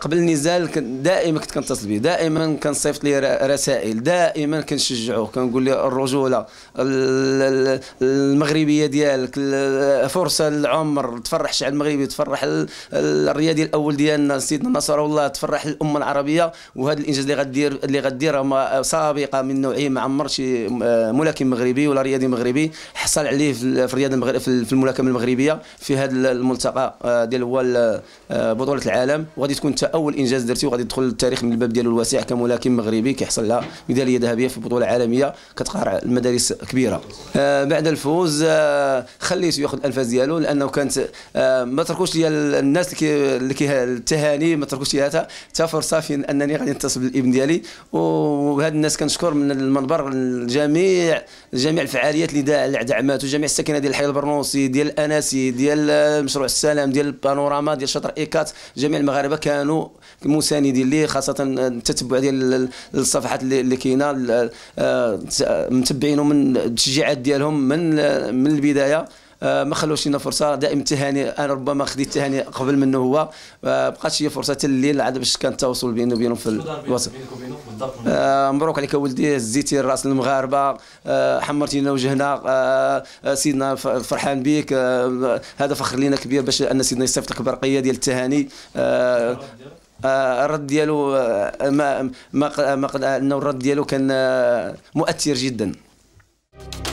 قبل النزال دائما كنت كنتصل به دائما كنصيفط لي رسائل دائما كنشجعوه كنقول له الرجوله المغربيه ديالك فرصه للعمر تفرح الشعب المغربي تفرح الرياضي الاول ديالنا سيدنا نصر الله تفرح الامه العربيه وهذا الانجاز اللي غدير اللي غدير سابقه من نوعيه ما عمر شي آه، ملاكم مغربي ولا رياضي مغربي حصل عليه في الرياضه المغرب في الملاكمه المغربيه في هذا الملتقى آه، ديال هو آه، بطوله العالم وغادي تكون انت اول انجاز درتي وغادي تدخل للتاريخ من الباب ديالو الواسع كملاكم مغربي كيحصل لها ميداليه ذهبيه في بطوله عالميه كتقارع المدارس كبيره آه بعد الفوز آه خليته ياخذ الانفاس ديالو لانه كانت آه ما تركوش ليا الناس اللي كي التهاني ما تركوش ليها حتى فرصه في انني غادي نتصل بالابن ديالي وهاد الناس كنشكر من المنبر جميع جميع الفعاليات اللي دعمات وجميع السكنه ديال الحي البرنوسي ديال الاناسي ديال آه، مشروع السلام ديال البانوراما ديال شطر ايكات جميع المغاربه كانوا مساندين ليه خاصه التتبع ديال الصفحات اللي كاينه آه، متبعينه من التشجيعات ديالهم من من البدايه آه، ما خلوش لنا فرصه دائما التهاني انا ربما خديت التهاني قبل منه هو ما آه، بقاتش هي فرصه حتى الليل عاد باش كان التواصل بيني وبينهم في الوسط آه، مبروك عليك ولدي زيتي راس المغاربه حمرتينا وجهنا سيدنا فرحان بك هذا فخر لينا كبير باش ان سيدنا يصيفطك برقيه ديال التهاني الرد ديالو ما ما ما انه الرد ديالو كان مؤثر جدا